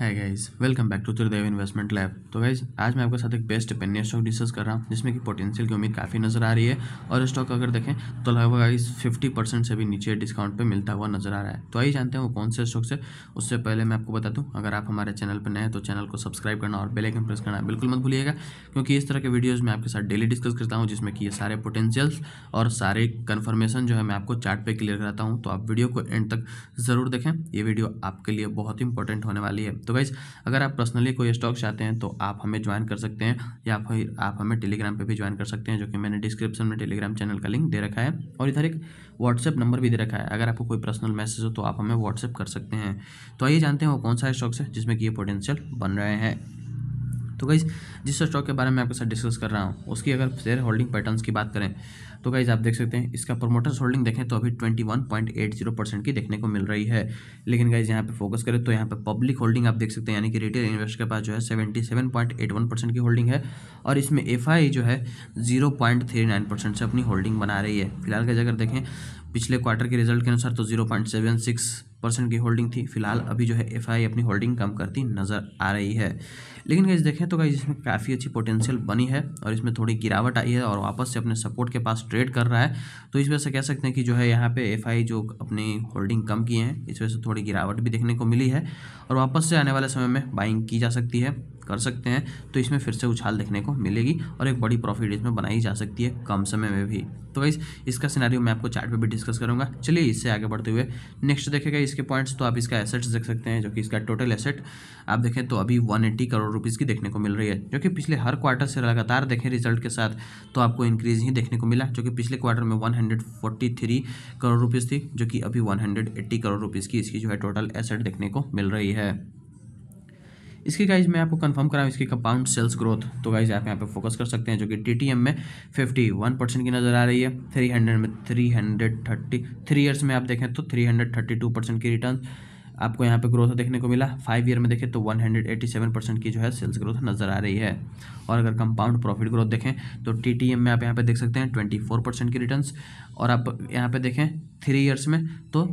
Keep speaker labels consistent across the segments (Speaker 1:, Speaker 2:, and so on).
Speaker 1: है guys welcome back to Tridev investment lab तो guys आज मैं आपके साथ एक बेस्ट पेन्य स्टॉक डिस्कस कर रहा हूँ जिसमें कि पोटेंशियल की उम्मीद काफ़ी नज़र आ रही है और स्टॉक अगर देखें तो लगभग गाइज 50 परसेंट से भी नीचे डिस्काउंट पे मिलता हुआ नजर आ रहा है तो आइए जानते हैं वो कौन से स्टॉक से उससे पहले मैं आपको बता दूँ अगर आप हमारे चैनल पर नए हैं तो चैनल को सब्सक्राइब करना और बेलाइकन प्रेस करना बिल्कुल मत भूलिएगा क्योंकि इस तरह के वीडियोज़ में आपके साथ डेली डिस्कस करता हूँ जिसमें कि ये सारे पोटेंशियल्स और सारे कन्फर्मेशन जो है मैं आपको चार्ट क्लियर कराता हूँ तो आप वीडियो को एंड तक ज़रूर देखें ये वीडियो आपके लिए बहुत इंपॉर्टेंट होने वाली है तो गाइज अगर आप पर्सनली कोई स्टॉक चाहते हैं तो आप हमें ज्वाइन कर सकते हैं या फिर आप हमें टेलीग्राम पर भी ज्वाइन कर सकते हैं जो कि मैंने डिस्क्रिप्शन में टेलीग्राम चैनल का लिंक दे रखा है और इधर एक व्हाट्सएप नंबर भी दे रखा है अगर आपको कोई पर्सनल मैसेज हो तो आप हमें व्हाट्सएप कर सकते हैं तो आइए जानते हैं वो कौन सा स्टॉक्स है जिसमें कि ये पोटेंशियल बन रहे हैं तो गाइज जिस स्टॉक के बारे में आपके साथ डिस्कस कर रहा हूँ उसकी अगर शेयर होल्डिंग पैटर्न्स की बात करें तो गाइज आप देख सकते हैं इसका प्रोमोटर्स होल्डिंग देखें तो अभी 21.80 परसेंट की देखने को मिल रही है लेकिन गाइज यहाँ पे फोकस करें तो यहाँ पे पब्लिक होल्डिंग आप देख सकते हैं यानी कि रिटेल इन्वेस्टर के पास जो है वन परसेंट की होल्डिंग है और इसमें एफ जो है जीरो परसेंट से अपनी होल्डिंग बना रही है फिलहाल गाइज अगर देखें पिछले क्वार्टर के रिजल्ट के अनुसार तो zero point seven six percent की होल्डिंग थी फिलहाल अभी जो है एफ अपनी होल्डिंग कम करती नज़र आ रही है लेकिन गाइज देखें तो गाइज इसमें काफ़ी अच्छी पोटेंशियल बनी है और इसमें थोड़ी गिरावट आई है और वापस से अपने सपोर्ट के पास ट्रेड कर रहा है तो इस वजह से कह सकते हैं कि जो है यहाँ पे एफ जो अपनी होल्डिंग कम किए हैं इस वजह से थोड़ी गिरावट भी देखने को मिली है और वापस से आने वाले समय में बाइंग की जा सकती है कर सकते हैं तो इसमें फिर से उछाल देखने को मिलेगी और एक बड़ी प्रॉफिट इसमें बनाई जा सकती है कम समय में भी तो वैसे इसका सिनेरियो मैं आपको चार्ट पे भी डिस्कस करूंगा चलिए इससे आगे बढ़ते हुए नेक्स्ट देखेगा इसके पॉइंट्स तो आप इसका एसेट्स देख सकते हैं जो कि इसका टोटल एसेट आप देखें तो अभी वन करोड़ रुपीज़ की देखने को मिल रही है जो कि पिछले हर क्वार्टर से लगातार देखें रिजल्ट के साथ तो आपको इंक्रीज ही देखने को मिला जो कि पिछले क्वार्टर में वन करोड़ रुपीज़ थी जो कि अभी वन करोड़ रुपीज़ की इसकी जो है टोटल एसेट देखने को मिल रही है इसकी गाइज मैं आपको कंफर्म कराऊँ इसकी कंपाउंड सेल्स ग्रोथ तो गाइज आप यहाँ पे फोकस कर सकते हैं जो कि टी में फिफ्टी वन परसेंट की नज़र आ रही है थ्री हंड्रेड में three hundred thirty three years में आप देखें तो three hundred thirty two percent की रिटर्न आपको यहाँ पे ग्रोथ देखने को मिला फाइव ईयर में देखें तो सेवन परसेंट की जो है सेल्स ग्रोथ नज़र आ रही है और अगर कंपाउंड प्रॉफिट ग्रोथ देखें तो टी में आप यहाँ पर देख सकते हैं ट्वेंटी परसेंट की रिटर्न और आप यहाँ पर देखें थ्री ईयर्स में तो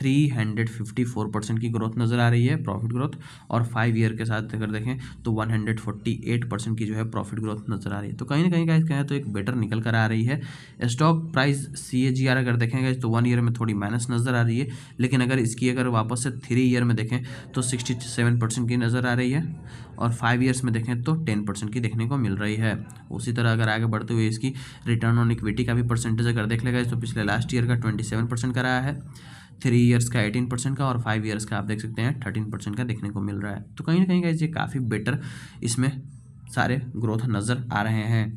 Speaker 1: three hundred fifty four percent की ग्रोथ नज़र आ रही है प्रॉफिट ग्रोथ और फाइव ईयर के साथ अगर देखें तो one hundred forty eight percent की जो है प्रॉफिट ग्रोथ नज़र आ रही है तो कहीं ना कहीं गाइज कहें तो एक बेटर निकल कर आ रही है stock price C A G R अगर देखें गाइज तो वन ईयर में थोड़ी माइनस नज़र आ रही है लेकिन अगर इसकी अगर वापस से थ्री ईयर में देखें तो सिक्सटी सेवन परसेंट की नज़र आ रही है और फाइव ईयर्स में देखें तो टेन परसेंट की देखने को मिल रही है उसी तरह अगर आगे बढ़ते हुए इसकी रिटर्न ऑन इक्विटी का भी परसेंटेज अगर देख लेगा तो पिछले लास्ट ईयर का ट्वेंटी सेवन परसेंट कराया है थ्री ईयर्स का एटीन परसेंट का और फाइव ईयर्स का आप देख सकते हैं थर्टीन परसेंट का देखने को मिल रहा है तो कहीं ना कहीं ये काफ़ी बेटर इसमें सारे ग्रोथ नज़र आ रहे हैं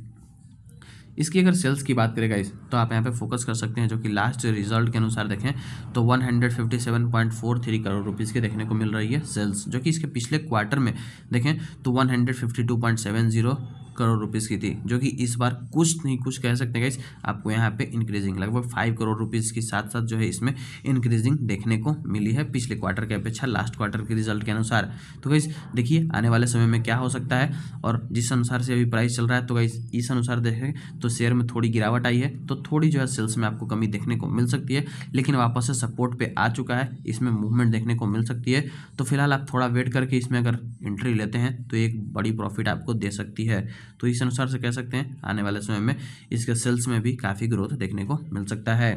Speaker 1: इसकी अगर सेल्स की बात करें इस तो आप यहाँ पे फोकस कर सकते हैं जो कि लास्ट रिजल्ट के अनुसार देखें तो 157.43 करोड़ रुपीज़ के देखने को मिल रही है सेल्स जो कि इसके पिछले क्वार्टर में देखें तो 152.70 करोड़ रुपीज़ की थी जो कि इस बार कुछ नहीं कुछ कह सकते गाइस आपको यहाँ पे इंक्रीजिंग लगभग फाइव करोड़ रुपीज़ के साथ साथ जो है इसमें इंक्रीजिंग देखने को मिली है पिछले क्वार्टर के अपेक्षा लास्ट क्वार्टर के रिजल्ट के अनुसार तो गई देखिए आने वाले समय में क्या हो सकता है और जिस अनुसार से अभी प्राइस चल रहा है तो गई इस अनुसार देखें तो शेयर में थोड़ी गिरावट आई है तो थोड़ी जो है सेल्स में आपको कमी देखने को मिल सकती है लेकिन वापस से सपोर्ट पर आ चुका है इसमें मूवमेंट देखने को मिल सकती है तो फिलहाल आप थोड़ा वेट करके इसमें अगर एंट्री लेते हैं तो एक बड़ी प्रॉफिट आपको दे सकती है तो इस अनुसार से कह सकते हैं आने वाले समय में इसके सेल्स में भी काफ़ी ग्रोथ देखने को मिल सकता है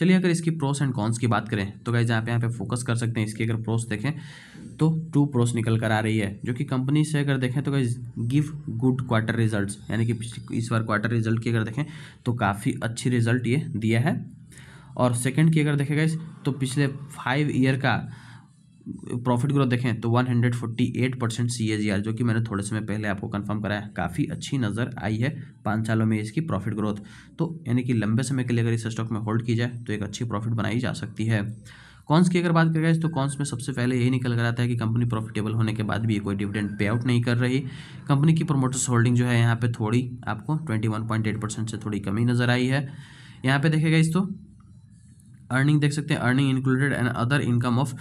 Speaker 1: चलिए अगर इसकी प्रोस एंड कॉन्स की बात करें तो गाइज पे यहाँ पे फोकस कर सकते हैं इसकी अगर प्रोस देखें तो टू प्रोस निकल कर आ रही है जो कि कंपनी से अगर देखें तो guys give good quarter results यानी कि इस बार क्वार्टर रिजल्ट की अगर देखें तो काफ़ी अच्छी रिजल्ट ये दिया है और सेकेंड की अगर देखें गाइज तो पिछले फाइव ईयर का प्रॉफिट ग्रोथ देखें तो 148 परसेंट सी जो कि मैंने थोड़े समय पहले आपको कंफर्म कराया काफ़ी अच्छी नज़र आई है पाँच सालों में इसकी प्रॉफिट ग्रोथ तो यानी कि लंबे समय के लिए अगर इस स्टॉक में होल्ड की जाए तो एक अच्छी प्रॉफिट बनाई जा सकती है कॉन्स की अगर बात करें गए तो कॉन्स में सबसे पहले यही निकल कर आता है कि कंपनी प्रॉफिटेबल होने के बाद भी कोई डिविडेंड पे आउट नहीं कर रही कंपनी की प्रोमोटर्स होल्डिंग जो है यहाँ पर थोड़ी आपको ट्वेंटी परसेंट से थोड़ी कमी नज़र आई है यहाँ पे देखेगा इस तो अर्निंग देख सकते हैं earning included and other income of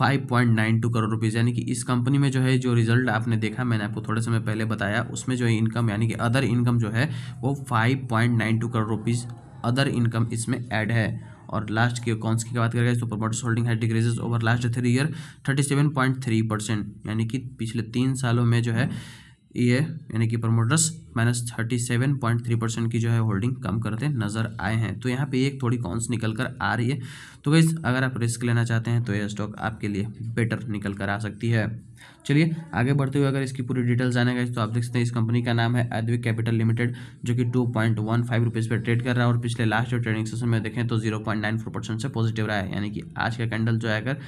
Speaker 1: 5.92 crore rupees यानी कि इस कंपनी में जो है जो रिजल्ट आपने देखा मैंने आपको थोड़े समय पहले बताया उसमें जो है इनकम यानी कि अदर इनकम जो है वो 5.92 करोड़ रुपीज़ अदर इनकम इसमें ऐड है और लास्ट कौन सी की बात करें तो प्रमोटर्स होल्डिंग है decreases over last three year three percent यानी कि पिछले तीन सालों में जो है ये e यानी कि promoters minus thirty seven point three percent की जो है होल्डिंग कम करते नज़र आए हैं तो यहाँ पे एक थोड़ी कॉन्स निकल कर आ रही है तो गई अगर आप रिस्क लेना चाहते हैं तो ये स्टॉक आपके लिए बेटर निकल कर आ सकती है चलिए आगे बढ़ते हुए अगर इसकी पूरी डिटेल्स जाने गए तो आप देख सकते हैं इस कंपनी का नाम है एद्विक कैपिटल लिमिटेड जो कि two point one five rupees पर ट्रेड कर रहा है और पिछले लास्ट जो ट्रेडिंग सेशन में देखें तो zero point nine four percent से पॉजिटिव रहा है यानी कि आज का कैंडल जो है अगर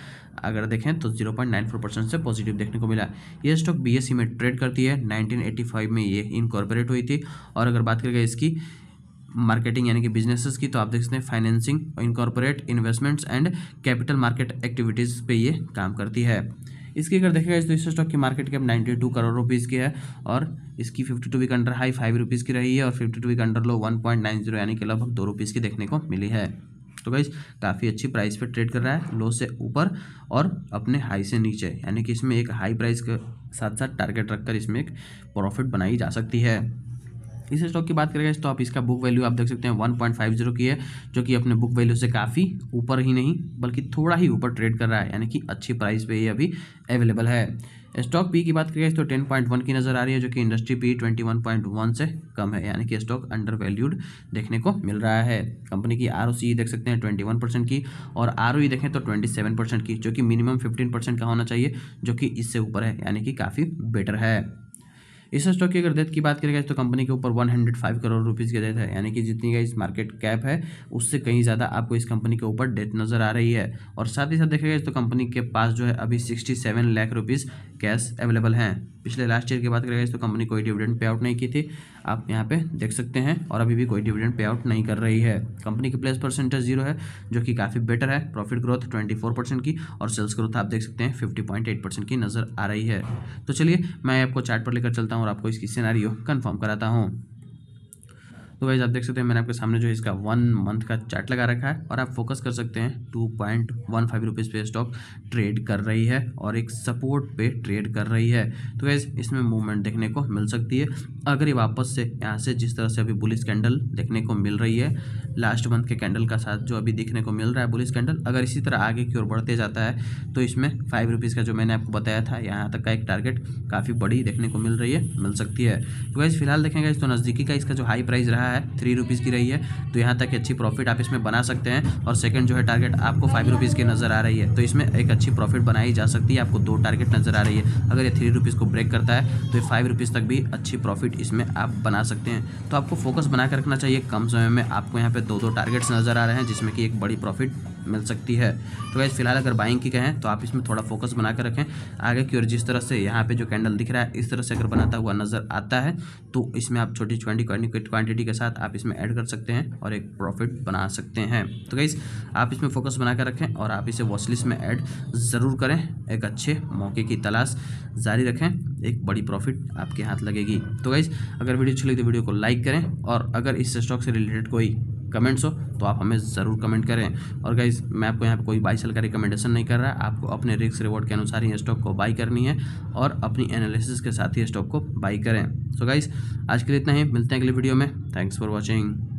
Speaker 1: अगर देखें तो zero point nine four percent से पॉजिटिव देखने को मिला ये स्टॉक बी एस सी में ट्रेड करती है नाइनटीन एटी फाइव में ये इनकॉर्पोरेट हुई थी और अगर बात करें इसकी मार्केटिंग यानी कि बिजनेसेस की तो आप देख सकते हैं financing incorporate investments and capital market activities पे ये काम करती है इसकी अगर देखेगा तो इस स्टॉक की market cap ninety two crore rupees की है और इसकी fifty two week under high five rupees की रही है और fifty two week under low one point nine zero यानी कि लगभग दो रुपीज़ की देखने को मिली है तो भाई काफ़ी अच्छी प्राइस पर ट्रेड कर रहा है लो से ऊपर और अपने हाई से नीचे यानी कि इसमें एक हाई प्राइस के साथ साथ टारगेट रखकर इसमें एक प्रॉफिट बनाई जा सकती है इस स्टॉक की बात करें तो आप इसका बुक वैल्यू आप देख सकते हैं 1.50 की है जो कि अपने बुक वैल्यू से काफ़ी ऊपर ही नहीं बल्कि थोड़ा ही ऊपर ट्रेड कर रहा है यानी कि अच्छी प्राइस पे ये अभी अवेलेबल है स्टॉक पी की बात करें तो 10.1 की नज़र आ रही है जो कि इंडस्ट्री पी 21.1 से कम है यानी कि स्टॉक अंडर वैल्यूड देखने को मिल रहा है कंपनी की आर देख सकते हैं 21 परसेंट की और आर e देखें तो 27 परसेंट की जो कि मिनिमम 15 परसेंट का होना चाहिए जो कि इससे ऊपर है यानी कि काफ़ी बेटर है इस स्टॉक की अगर डेथ की बात करें तो कंपनी के ऊपर 105 करोड़ रुपीज़ की डेथ है यानी कि जितनी का इस मार्केट कैप है उससे कहीं ज़्यादा आपको इस कंपनी के ऊपर डेथ नज़र आ रही है और साथ ही साथ देखेगा तो कंपनी के पास जो है अभी sixty lakh rupees cash available हैं पिछले लास्ट ईयर की बात करें तो कंपनी कोई डिविडेंड पे आउट नहीं की थी आप यहाँ पे देख सकते हैं और अभी भी कोई डिविडेंड पे आउट नहीं कर रही है कंपनी की प्लेस परसेंटेज जीरो है जो कि काफ़ी बेटर है profit growth twenty four percent की और सेल्स ग्रोथ आप देख सकते हैं फिफ्टी पॉइंट एट परसेंट की नज़र आ रही है तो चलिए मैं आपको चार्ट पर लेकर चलता हूँ और आपको इसकी सिनारी कन्फर्म कराता हूँ तो वाइज आप देख सकते हैं मैंने आपके सामने जो है इसका वन मंथ का चार्ट लगा रखा है और आप फोकस कर सकते हैं two point one five rupees पे स्टॉक ट्रेड कर रही है और एक सपोर्ट पे ट्रेड कर रही है तो वैसे इसमें मूवमेंट देखने को मिल सकती है अगर ये वापस से यहाँ से जिस तरह से अभी बुलिस कैंडल देखने को मिल रही है लास्ट मंथ के कैंडल का साथ जो अभी देखने को मिल रहा है बुलिस कैंडल अगर इसी तरह आगे की ओर बढ़ते जाता है तो इसमें फाइव रुपीज़ का जो मैंने आपको बताया था यहाँ तक का एक टारगेट काफ़ी बड़ी देखने को मिल रही है मिल सकती है तो वैसे फिलहाल देखेंगे इस तो नज़दीकी का इसका जो हाई प्राइस रहा है है थ्री रुपीज़ की रही है तो यहाँ तक अच्छी प्रॉफिट आप इसमें बना सकते हैं और सेकंड जो है टारगेट आपको फाइव रुपीज़ की नज़र आ रही है तो इसमें एक अच्छी प्रॉफिट बनाई जा सकती है आपको दो टारगेट नज़र आ रही है अगर ये थ्री रुपीज़ को ब्रेक करता है तो फाइव रुपीज़ तक भी अच्छी प्रॉफिट इसमें आप बना सकते हैं तो आपको फोकस बना रखना चाहिए कम समय में आपको यहाँ पर दो दो टारगेट्स नज़र आ रहे हैं जिसमें कि एक बड़ी प्रॉफिट मिल सकती है तो वैसे फिलहाल अगर बाइंग की कहें तो आप इसमें थोड़ा फोकस बना कर रखें आगे की ओर जिस तरह से यहाँ पे जो कैंडल दिख रहा है इस तरह से अगर बनाता हुआ नज़र आता है तो इसमें आप छोटी छोटी क्वांटिटी के साथ आप इसमें ऐड कर सकते हैं और एक प्रॉफिट बना सकते हैं तो गई आप इसमें फोकस बना कर रखें और आप इसे वॉचलिस्ट में ऐड ज़रूर करें एक अच्छे मौके की तलाश जारी रखें एक बड़ी प्रॉफिट आपके हाथ लगेगी तो गाइज अगर वीडियो अच्छी लगी तो वीडियो को लाइक करें और अगर इस स्टॉक से रिलेटेड कोई कमेंट्स हो तो आप हमें ज़रूर कमेंट करें और गाइज मैं आपको यहाँ पर कोई बाई सेल का रिकमेंडेशन नहीं कर रहा है आपको अपने रिस्क रिवॉर्ड के अनुसार ही स्टॉक को बाई करनी है और अपनी एनालिसिस के साथ ही स्टॉक को बाई करें सो so गाइज आज के लिए इतना ही मिलते हैं अगले वीडियो में थैंक्स फॉर वॉचिंग